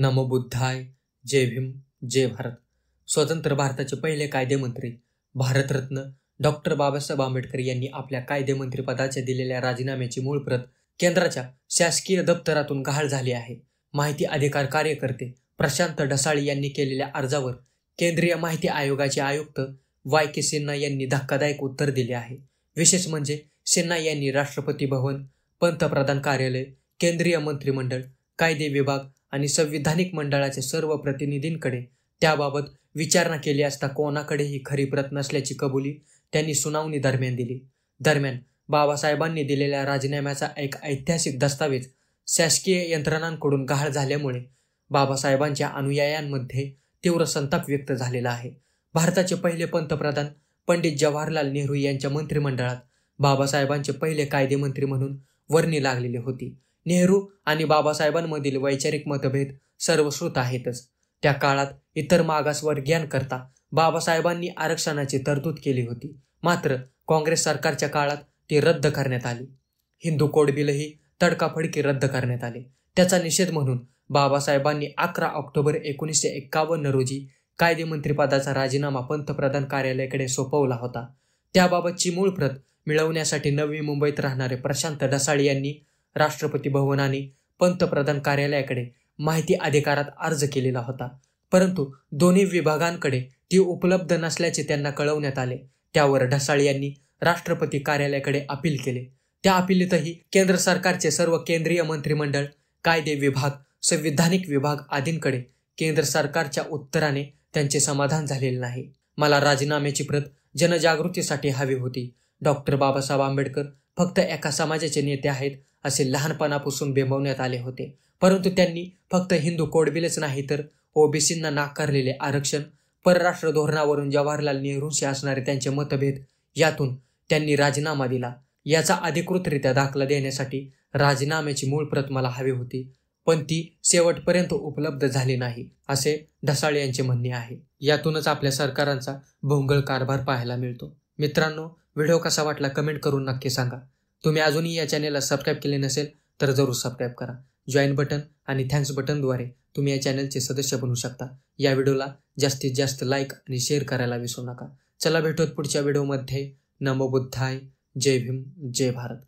नमो बुद्धाय जय भीम जय भारत स्वतंत्र भारताचे पहिले कायदेमंत्री भारतरत्न डॉक्टर बाबासाहेब आंबेडकर यांनी आपल्या पदाच्या दिलेल्या राजीनाम्याची मूळ प्रत केंद्राच्या शासकीय दप्तरातून गहाळ झाली आहे माहिती अधिकार कार्यकर्ते प्रशांत ढसाळी यांनी केलेल्या अर्जावर केंद्रीय माहिती आयोगाचे आयुक्त वाय के सिन्हा यांनी धक्कादायक उत्तर दिले आहे विशेष म्हणजे सिन्हा यांनी राष्ट्रपती भवन पंतप्रधान कार्यालय केंद्रीय मंत्रिमंडळ कायदे विभाग आणि संविधानिक मंडळाचे सर्व प्रतिनिधींकडे त्याबाबत विचारणा केली असता कोणाकडेही खरी प्रत नसल्याची कबुली त्यांनी सुनावणी दरम्यान दिली दरम्यान बाबासाहेबांनी दिलेल्या राजीनाम्याचा एक ऐतिहासिक दस्तावेज शासकीय यंत्रणांकडून गहाळ झाल्यामुळे बाबासाहेबांच्या अनुयायांमध्ये तीव्र संताप व्यक्त झालेला आहे भारताचे पहिले पंतप्रधान पंडित जवाहरलाल नेहरू यांच्या मंत्रिमंडळात बाबासाहेबांचे पहिले कायदेमंत्री म्हणून वर्णी लागलेली होती नेहरू आणि बाबासाहेबांमधील वैचारिक मतभेद सर्वश्रुत आहेतच त्या काळात इतर मागासवर्गीयांकरता बाबासाहेबांनी आरक्षणाची तरतूद केली होती मात्र काँग्रेस सरकारच्या काळात ती रद्द करण्यात आली हिंदू कोड बिलही तडकाफडकी रद्द करण्यात आले त्याचा निषेध म्हणून बाबासाहेबांनी अकरा ऑक्टोबर एकोणीसशे एक्कावन्न रोजी कायदे मंत्रिपदाचा राजीनामा पंतप्रधान कार्यालयाकडे सोपवला होता त्याबाबतची मूळ प्रत मिळवण्यासाठी नवी मुंबईत राहणारे प्रशांत दसाळी यांनी राष्ट्रपती भवनाने पंतप्रधान कार्यालयाकडे माहिती अधिकारात अर्ज केलेला होता परंतु दोन्ही विभागांकडे ती उपलब्ध नसल्याचे त्यांना कळवण्यात आले त्यावर ढसाळ यांनी राष्ट्रपती कार्यालयाकडे अपील केले त्या अपिलीतही केंद्र सरकारचे सर्व केंद्रीय मंत्रिमंडळ कायदे विभाग संविधानिक विभाग आदींकडे केंद्र सरकारच्या उत्तराने त्यांचे समाधान झालेले नाही मला राजीनाम्याची प्रत जनजागृतीसाठी हवी होती डॉक्टर बाबासाहेब आंबेडकर फक्त एका समाजाचे नेते आहेत असे लहानपणापासून बेंबवण्यात आले होते परंतु त्यांनी फक्त हिंदू कोडबिलच नाही तर ओबीसींना नाकारलेले आरक्षण परराष्ट्र धोरणावरून जवाहरलाल नेहरूंशी असणारे त्यांचे मतभेद यातून त्यांनी राजीनामा दिला याचा अधिकृतरित्या दाखला देण्यासाठी राजीनाम्याची मूळ प्रत मला हवी होती पण ती शेवटपर्यंत उपलब्ध झाली नाही असे ढसाळ यांचे म्हणणे आहे यातूनच आपल्या सरकारांचा भोंगळ कारभार पाहायला मिळतो मित्रांनो व्हिडिओ कसा वाटला कमेंट करून नक्की सांगा तुम्ही अजूनही या चॅनेलला सबस्क्राईब केले नसेल तर जरूर सबस्क्राईब करा जॉईन बटन आणि थँक्स बटनद्वारे तुम्ही या चॅनलचे सदस्य बनू शकता या व्हिडिओला जास्तीत जास्त लाईक आणि शेअर करायला विसरू नका चला भेटूत पुढच्या व्हिडिओमध्ये नमो बुद्धाय जय भीम जय भारत